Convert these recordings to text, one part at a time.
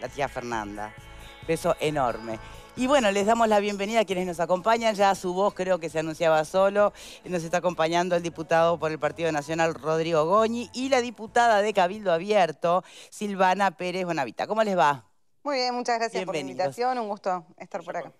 la tía Fernanda. Beso enorme. Y bueno, les damos la bienvenida a quienes nos acompañan. Ya su voz creo que se anunciaba solo. Nos está acompañando el diputado por el Partido Nacional, Rodrigo Goñi, y la diputada de Cabildo Abierto, Silvana Pérez Bonavita. ¿Cómo les va? Muy bien, muchas gracias por la invitación. Un gusto estar por acá.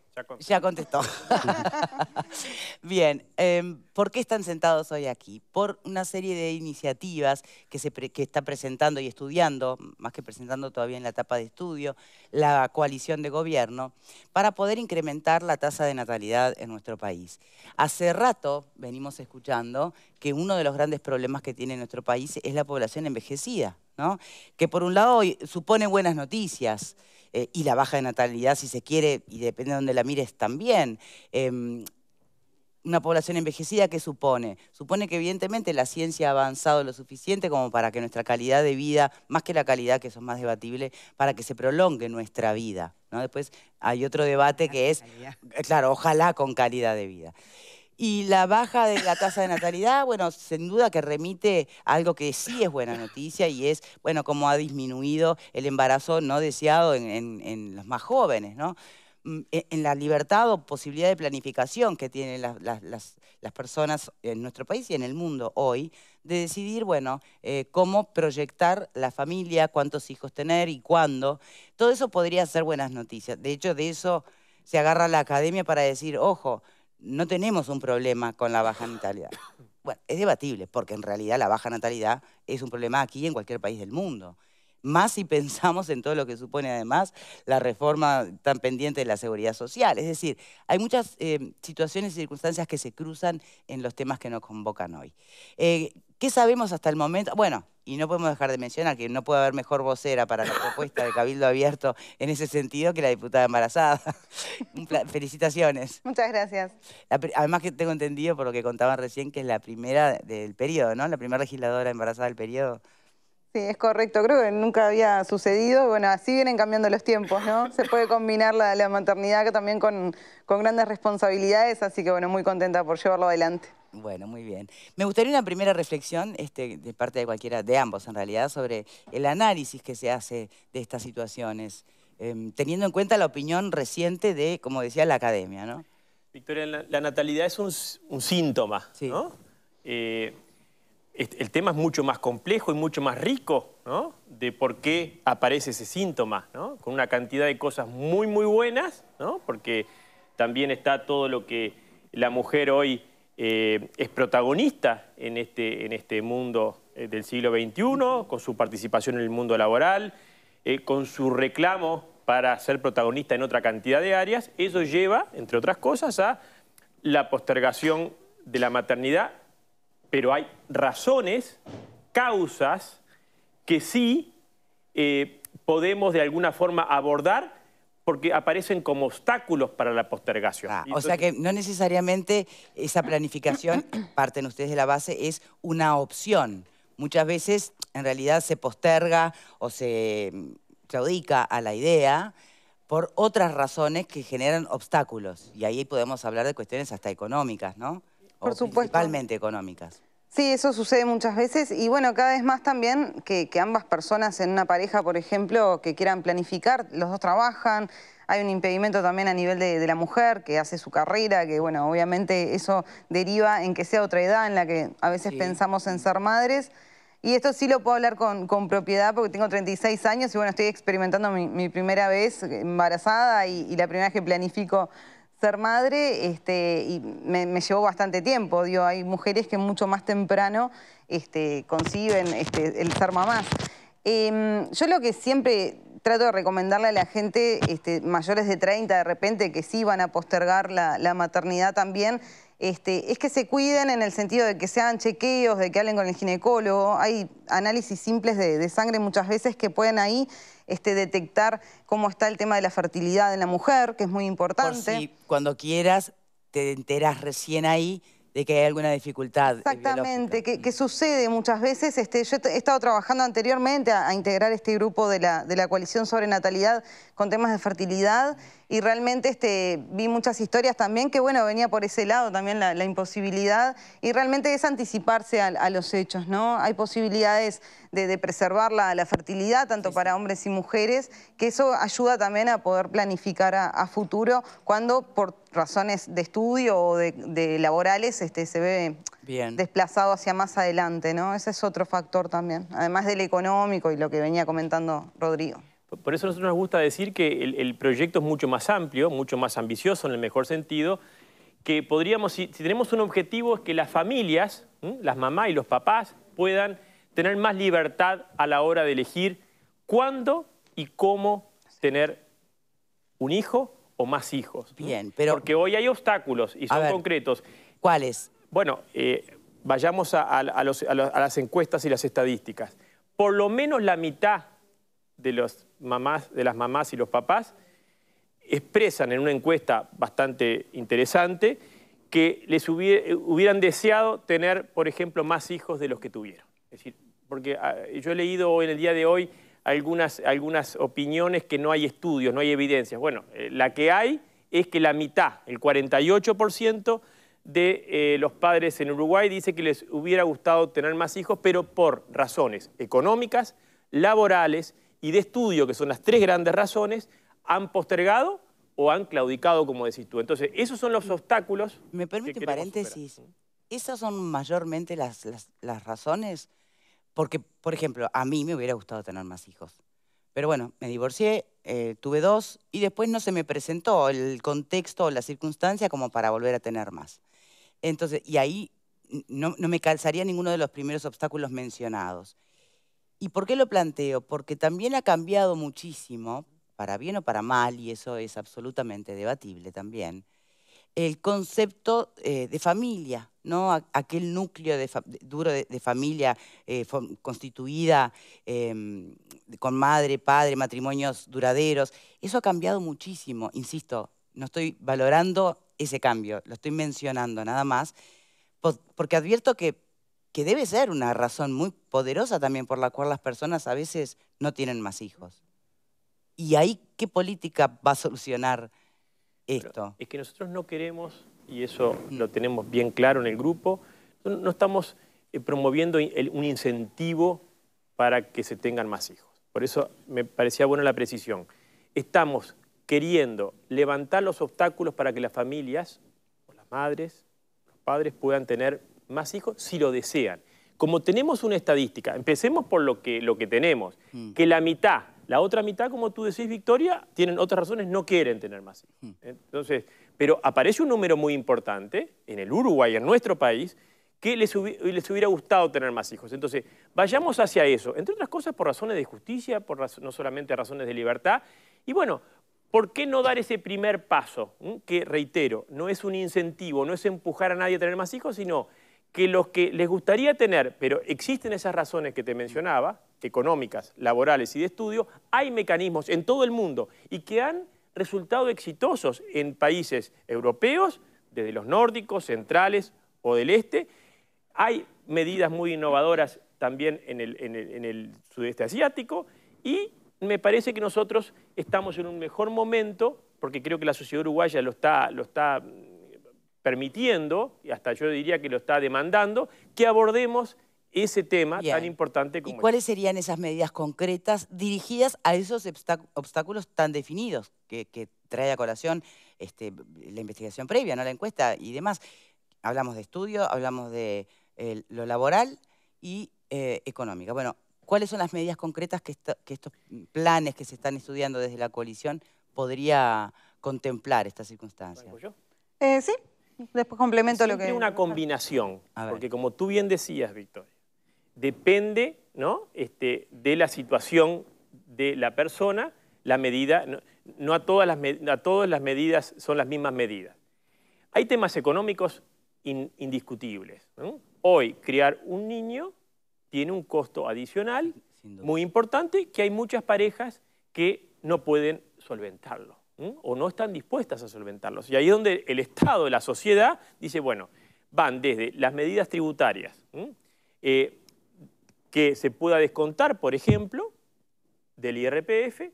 Ya contestó. Bien, em, ¿por qué están sentados hoy aquí? Por una serie de iniciativas que, se está presentando y estudiando, más que presentando todavía en la etapa de estudio, la coalición de gobierno, para poder incrementar la tasa de natalidad en nuestro país. Hace rato venimos escuchando que uno de los grandes problemas que tiene nuestro país es la población envejecida, ¿no? que por un lado supone buenas noticias, eh, y la baja de natalidad, si se quiere, y depende de dónde la mires también. Em, una población envejecida, ¿qué supone? Supone que evidentemente la ciencia ha avanzado lo suficiente como para que nuestra calidad de vida, más que la calidad, que eso es más debatible, para que se prolongue nuestra vida. ¿no? Después hay otro debate que es, eh, claro, ojalá con calidad de vida. Y la baja de la tasa de natalidad, bueno, sin duda que remite a algo que sí es buena noticia y es, bueno, cómo ha disminuido el embarazo no deseado en, los más jóvenes, ¿no? Mm, e, en la libertad o posibilidad de planificación que tienen las, personas en nuestro país y en el mundo hoy, de decidir, bueno, eh, cómo proyectar la familia, cuántos hijos tener y cuándo. Todo eso podría ser buenas noticias. De hecho, de eso se agarra la academia para decir, ojo, no tenemos un problema con la baja natalidad. Bueno, es debatible, porque en realidad la baja natalidad es un problema aquí y en cualquier país del mundo más si pensamos en todo lo que supone además la reforma tan pendiente de la seguridad social. Es decir, hay muchas eh, situaciones y circunstancias que se cruzan en los temas que nos convocan hoy. Eh, ¿Qué sabemos hasta el momento? Bueno, y no podemos dejar de mencionar que no puede haber mejor vocera para la propuesta de Cabildo Abierto en ese sentido que la diputada embarazada. Felicitaciones. Muchas gracias. además que tengo entendido por lo que contaban recién que es la primera del periodo, ¿no? La primera legisladora embarazada del periodo. Sí, es correcto, creo que nunca había sucedido. Bueno, así vienen cambiando los tiempos, ¿no? Se puede combinar la, maternidad también con, grandes responsabilidades, así que bueno, muy contenta por llevarlo adelante. Bueno, muy bien. Me gustaría una primera reflexión este, de parte de cualquiera, de ambos en realidad, sobre el análisis que se hace de estas situaciones, em, teniendo en cuenta la opinión reciente de, como decía, la academia, ¿no? Victoria, la, natalidad es un, síntoma, ¿no? Eh, el tema es mucho más complejo y mucho más rico, De por qué aparece ese síntoma, Con una cantidad de cosas muy, muy buenas, Porque también está todo lo que la mujer hoy eh, es protagonista en este, en este mundo eh, del siglo XXI, con su participación en el mundo laboral, eh, con su reclamo para ser protagonista en otra cantidad de áreas. Eso lleva, entre otras cosas, a la postergación de la maternidad pero hay razones, causas, que sí eh, podemos de alguna forma abordar porque aparecen como obstáculos para la postergación. Ah, o sea que no necesariamente esa planificación, parten ustedes de la base, es una opción. Muchas veces en realidad se posterga o se mm, claudica a la idea por otras razones que generan obstáculos. Y ahí podemos hablar de cuestiones hasta económicas, ¿no? principalmente económicas. Sí, eso sucede muchas veces y bueno, cada vez más también que, ambas personas en una pareja, por ejemplo, que quieran planificar, los dos trabajan, hay un impedimento también a nivel de, la mujer que hace su carrera, que bueno, obviamente eso deriva en que sea otra edad en la que a veces pensamos en ser madres. Y esto sí lo puedo hablar con, propiedad porque tengo 36 años y bueno, estoy experimentando mi, primera vez embarazada y, y, la primera vez que planifico ser madre este, y me, llevó bastante tiempo. hay mujeres que mucho más temprano este, conciben este, el ser mamás. Em, yo lo que siempre trato de recomendarle a la gente este, mayores de 30 de repente que sí van a postergar la, maternidad también, este, es que se cuiden en el sentido de que se hagan chequeos, de que hablen con el ginecólogo. Hay análisis simples de sangre muchas veces que pueden ahí este, detectar cómo está el tema de la fertilidad en la mujer, que es muy importante. Por si cuando quieras te enteras recién ahí de que hay alguna dificultad. Exactamente, que, sucede muchas veces. Este, yo he estado trabajando anteriormente a, integrar este grupo de la, de la coalición sobre natalidad con temas de fertilidad y realmente este, vi muchas historias también que, bueno, venía por ese lado también la, imposibilidad y realmente es anticiparse a, los hechos, ¿no? Hay posibilidades de, preservar la, fertilidad tanto para hombres y mujeres, que eso ayuda también a poder planificar a, futuro cuando por razones de estudio o de, laborales este, se ve desplazado hacia más adelante, ¿no? Ese es otro factor también, además del económico y lo que venía comentando Rodrigo. Por eso a nosotros nos gusta decir que el, proyecto es mucho más amplio, mucho más ambicioso en el mejor sentido, que podríamos, si, tenemos un objetivo, es que las familias, las mamás y los papás, puedan tener más libertad a la hora de elegir cuándo y cómo tener un hijo o más hijos. Bien, pero... Porque hoy hay obstáculos y son concretos. ¿Cuáles? Bueno, eh, vayamos a, a las encuestas y las estadísticas. Por lo menos la mitad de, los mamás, de las mamás y los papás expresan en una encuesta bastante interesante que les hubieran deseado tener, por ejemplo, más hijos de los que tuvieron. Es decir, porque ah, yo he leído en el día de hoy algunas, algunas opiniones que no hay estudios, no hay evidencias. Bueno, eh, la que hay es que la mitad, el 48% de eh, los padres en Uruguay dice que les hubiera gustado tener más hijos, pero por razones económicas, laborales y de estudio, que son las tres grandes razones, han postergado o han claudicado, como decís tú. Entonces, esos son los obstáculos. Me permite un paréntesis. Esas son mayormente las, razones, porque, por ejemplo, a mí me hubiera gustado tener más hijos. Pero bueno, me divorcié, eh, tuve dos, y después no se me presentó el contexto o la circunstancia como para volver a tener más. Entonces, y ahí no, no me calzaría ninguno de los primeros obstáculos mencionados. ¿Y por qué lo planteo? Porque también ha cambiado muchísimo, para bien o para mal, y eso es absolutamente debatible también, el concepto eh, de familia, ¿no? aquel núcleo duro de, familia eh, constituida em, con madre, padre, matrimonios duraderos. Eso ha cambiado muchísimo, insisto, no estoy valorando ese cambio, lo estoy mencionando nada más, porque advierto que que debe ser una razón muy poderosa también por la cual las personas a veces no tienen más hijos. ¿Y ahí qué política va a solucionar esto? es que nosotros no queremos, y eso mm. lo tenemos bien claro en el grupo, no estamos eh, promoviendo un incentivo para que se tengan más hijos. Por eso me parecía buena la precisión. Estamos queriendo levantar los obstáculos para que las familias, o las madres, los padres puedan tener más hijos si lo desean. Como tenemos una estadística, empecemos por lo que, tenemos, mm. que la mitad, la otra mitad, como tú decís, Victoria, tienen otras razones, no quieren tener más hijos. Mm. Entonces, pero aparece un número muy importante en el Uruguay, en nuestro país, que les, les, hubiera gustado tener más hijos. Entonces, vayamos hacia eso, entre otras cosas por razones de justicia, por no solamente razones de libertad. Y bueno, ¿por qué no dar ese primer paso? ¿Mm? Que, reitero, no es un incentivo, no es empujar a nadie a tener más hijos, sino que los que les gustaría tener, pero existen esas razones que te mencionaba, económicas, laborales y de estudio, hay mecanismos en todo el mundo y que han resultado exitosos en países europeos, desde los nórdicos, centrales o del este. Hay medidas muy innovadoras también en el, sudeste asiático y me parece que nosotros estamos en un mejor momento, porque creo que la sociedad uruguaya lo está permitiendo, y hasta yo diría que lo está demandando, que abordemos ese tema tan importante como ¿Y este. cuáles serían esas medidas concretas dirigidas a esos obstáculos tan definidos que, trae a colación este, la investigación previa, ¿no? la encuesta y demás? Hablamos de estudio, hablamos de eh, lo laboral y eh, económica. Bueno, ¿cuáles son las medidas concretas que, estos planes que se están estudiando desde la coalición podría contemplar estas circunstancias? Eh, sí, Después complemento lo que... una ah. combinación, porque como tú bien decías, Victoria, depende este, de la situación de la persona, la medida, no, a, todas las, a todas las medidas son las mismas medidas. Hay temas económicos indiscutibles. Hoy, criar un niño tiene un costo adicional muy importante que hay muchas parejas que no pueden solventarlo o no están dispuestas a solventarlos. Y ahí es donde el Estado, la sociedad, dice, bueno, van desde las medidas tributarias, eh, que se pueda descontar, por ejemplo, del IRPF,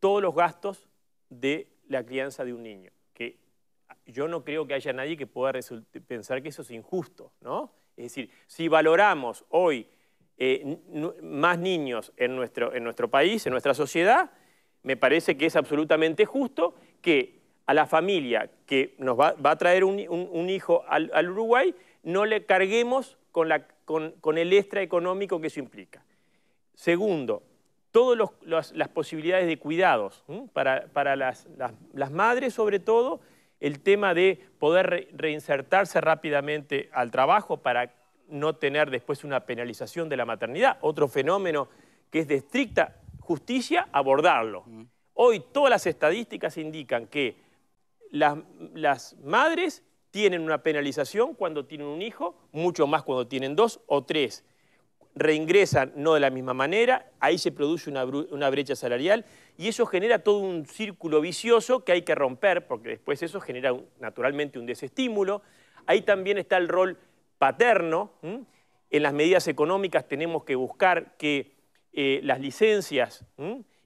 todos los gastos de la crianza de un niño. Que yo no creo que haya nadie que pueda pensar que eso es injusto, Es decir, si valoramos hoy eh, más niños en nuestro país, en nuestra sociedad, me parece que es absolutamente justo que a la familia que nos va, a traer un, hijo al, Uruguay no le carguemos con, el extra económico que eso implica. Segundo, todas las posibilidades de cuidados para, las, madres sobre todo, el tema de poder reinsertarse rápidamente al trabajo para no tener después una penalización de la maternidad, otro fenómeno que es de estricta justicia abordarlo. Hoy todas las estadísticas indican que las, madres tienen una penalización cuando tienen un hijo, mucho más cuando tienen dos o tres. Reingresan no de la misma manera, ahí se produce una, brecha salarial y eso genera todo un círculo vicioso que hay que romper porque después eso genera naturalmente un desestímulo. Ahí también está el rol paterno. En las medidas económicas tenemos que buscar que eh, las licencias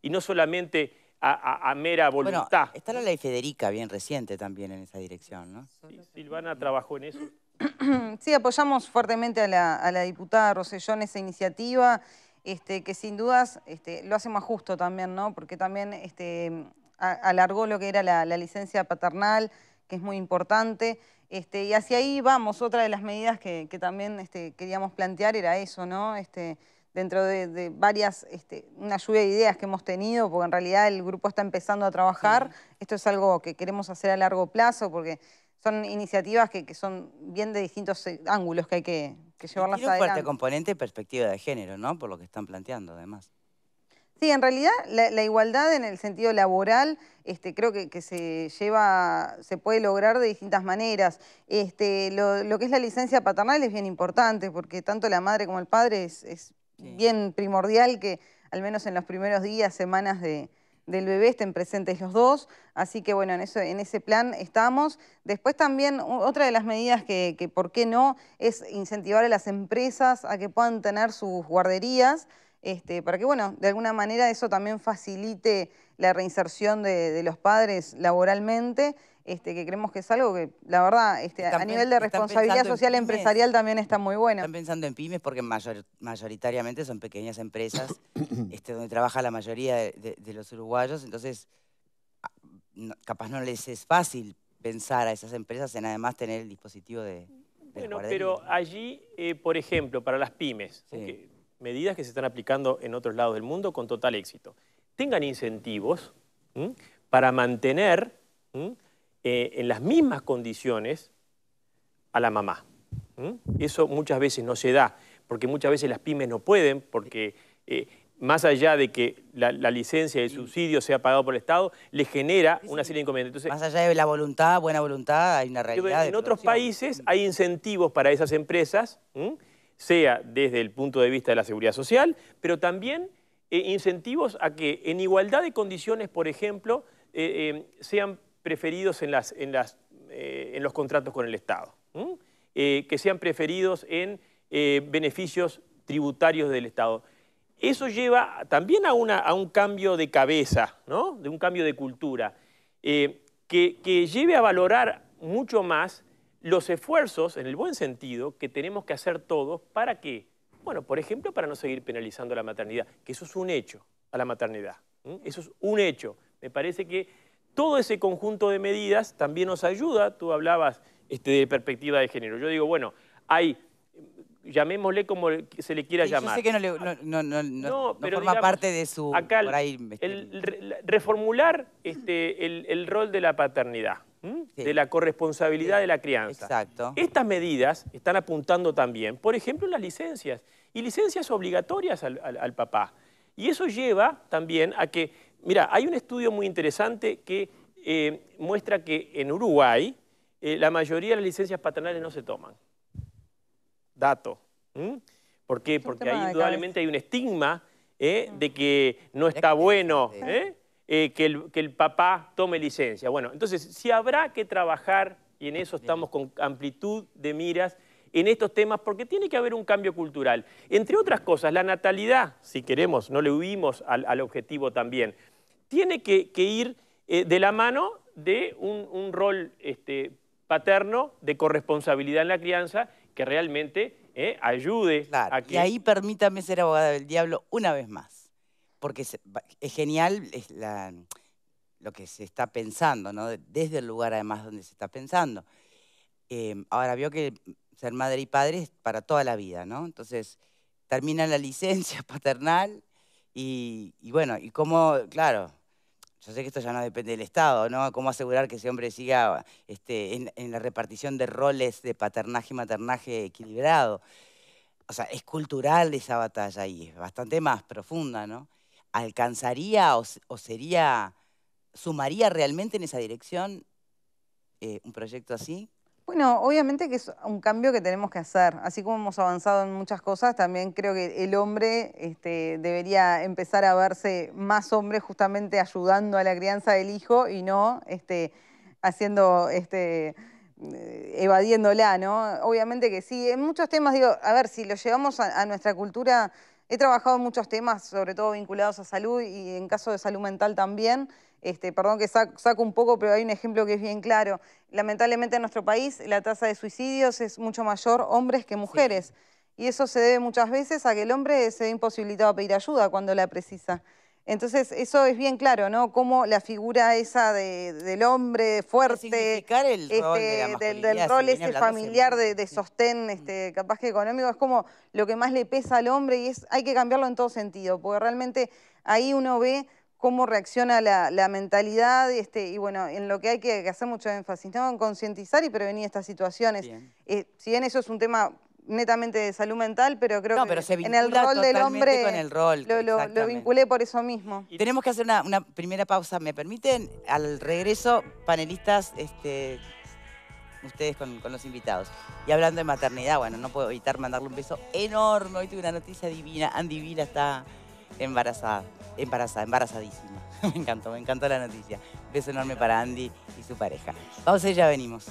y no solamente a, mera voluntad. Bueno, está la ley Federica bien reciente también en esa dirección, ¿no? Sí, Silvana trabajó en eso. Sí, apoyamos fuertemente a la, diputada Rosellón esa iniciativa, este, que sin dudas este, lo hace más justo también, ¿no? Porque también este, alargó lo que era la, licencia paternal, que es muy importante. y hacia ahí vamos, otra de las medidas que, también queríamos plantear era eso, ¿no? Este, dentro de, varias, este, una lluvia de ideas que hemos tenido, porque en realidad el grupo está empezando a trabajar. Esto es algo que queremos hacer a largo plazo, porque son iniciativas que, son bien de distintos eh, ángulos que hay que, que llevarlas Tiene un fuerte componente perspectiva de género, ¿no? Por lo que están planteando, además. Sí, en realidad la, igualdad en el sentido laboral este, creo que, se lleva, se puede lograr de distintas maneras. Este, lo, que es la licencia paternal es bien importante porque tanto la madre como el padre es bien primordial que al menos en los primeros días, semanas del bebé estén presentes los dos. Así que bueno, en, ese plan estamos. Después también otra de las medidas que, ¿por qué no?, es incentivar a las empresas a que puedan tener sus guarderías. Este, para que, bueno, de alguna manera eso también facilite la reinserción de, de los padres laboralmente este, que creemos que es algo que, la verdad, este, a nivel de responsabilidad social empresarial también está muy bueno. Están pensando en pymes porque mayoritariamente son pequeñas empresas este, donde trabaja la mayoría de, los uruguayos, entonces capaz no les es fácil pensar a esas empresas en además tener el dispositivo de... bueno, pero allí, eh, por ejemplo, para las pymes, medidas que se están aplicando en otros lados del mundo con total éxito, tengan incentivos para mantener... Eh, en las mismas condiciones a la mamá. Eso muchas veces no se da, porque muchas veces las pymes no pueden, porque eh, más allá de que la, licencia y el subsidio sea pagado por el Estado, le genera una serie de inconvenientes. más allá de la voluntad, buena voluntad, hay una realidad. En, otros países hay incentivos para esas empresas, sea desde el punto de vista de la seguridad social, pero también eh, incentivos a que en igualdad de condiciones, por ejemplo, sean preferidos en, las, eh, los contratos con el Estado, eh, que sean preferidos en eh, beneficios tributarios del Estado. Eso lleva también a, una, a un cambio de cabeza, de un cambio de cultura, que, lleve a valorar mucho más los esfuerzos, en el buen sentido, que tenemos que hacer todos para que, bueno, por ejemplo, para no seguir penalizando la maternidad, que eso es un hecho, a la maternidad. Eso es un hecho. Me parece que todo ese conjunto de medidas también nos ayuda, tú hablabas este, de perspectiva de género, yo digo, bueno, hay llamémosle como se le quiera llamar. no, no, forma parte de su... reformular este, el, rol de la paternidad, de la corresponsabilidad de la crianza. Exacto. Estas medidas están apuntando también, por ejemplo, las licencias, y licencias obligatorias al papá. Y eso lleva también a que Mira, hay un estudio muy interesante que eh, muestra que en Uruguay eh, la mayoría de las licencias paternales no se toman. Dato. ¿Por qué? Porque ahí indudablemente hay un estigma eh, ah. de que no está bueno que el, papá tome licencia. Bueno, entonces, si habrá que trabajar, y en eso estamos con amplitud de miras, en estos temas, porque tiene que haber un cambio cultural. Entre otras cosas, la natalidad, si queremos, no le huimos al objetivo también tiene que, ir eh, de la mano de un, rol este, paterno de corresponsabilidad en la crianza que realmente eh, ayude a que... Y ahí permítame ser abogada del diablo una vez más, porque es, genial lo que se está pensando, ¿no? desde el lugar además donde se está pensando. Eh, ahora vio que ser madre y padre es para toda la vida, ¿no? Entonces termina la licencia paternal y, y bueno, y cómo, claro, yo sé que esto ya no depende del Estado, ¿no? ¿Cómo asegurar que ese hombre siga este, en, la repartición de roles de paternaje y maternaje equilibrado? O sea, es cultural esa batalla y es bastante más profunda, ¿no? ¿Alcanzaría o, sería, sumaría realmente en esa dirección eh, un proyecto así? Bueno, obviamente que es un cambio que tenemos que hacer. Así como hemos avanzado en muchas cosas, también creo que el hombre este, debería empezar a verse más hombre justamente ayudando a la crianza del hijo y no este, haciendo, este, eh, evadiéndola, ¿no? Obviamente que sí, en muchos temas, digo, a ver, si lo llevamos a, a nuestra cultura, he trabajado en muchos temas, sobre todo vinculados a salud y en caso de salud mental también, este, perdón que saco, un poco, pero hay un ejemplo que es bien claro. Lamentablemente en nuestro país la tasa de suicidios es mucho mayor hombres que mujeres. Y eso se debe muchas veces a que el hombre se ve imposibilitado a pedir ayuda cuando la precisa. Entonces, eso es bien claro, ¿no? Cómo la figura esa del hombre fuerte, el este, rol del, rol ese familiar de, sostén, mm. este, capaz que económico, es como lo que más le pesa al hombre y es, hay que cambiarlo en todo sentido, porque realmente ahí uno ve cómo reacciona la, mentalidad este, y bueno, en lo que hay que, hacer mucho énfasis, ¿no? En concientizar y prevenir estas situaciones. Eh, si bien eso es un tema netamente de salud mental, pero creo pero que en el rol del hombre con el rol, lo, vinculé por eso mismo. tenemos que hacer una, primera pausa. ¿Me permiten? Al regreso, panelistas, este, ustedes con, con, los invitados. Y hablando de maternidad, bueno, no puedo evitar mandarle un beso enorme. Hoy tuve una noticia divina. Andy Vila está embarazada, embarazada, embarazadísima. me encantó, me encantó la noticia. Beso enorme para Andy y su pareja. Vamos y ya venimos.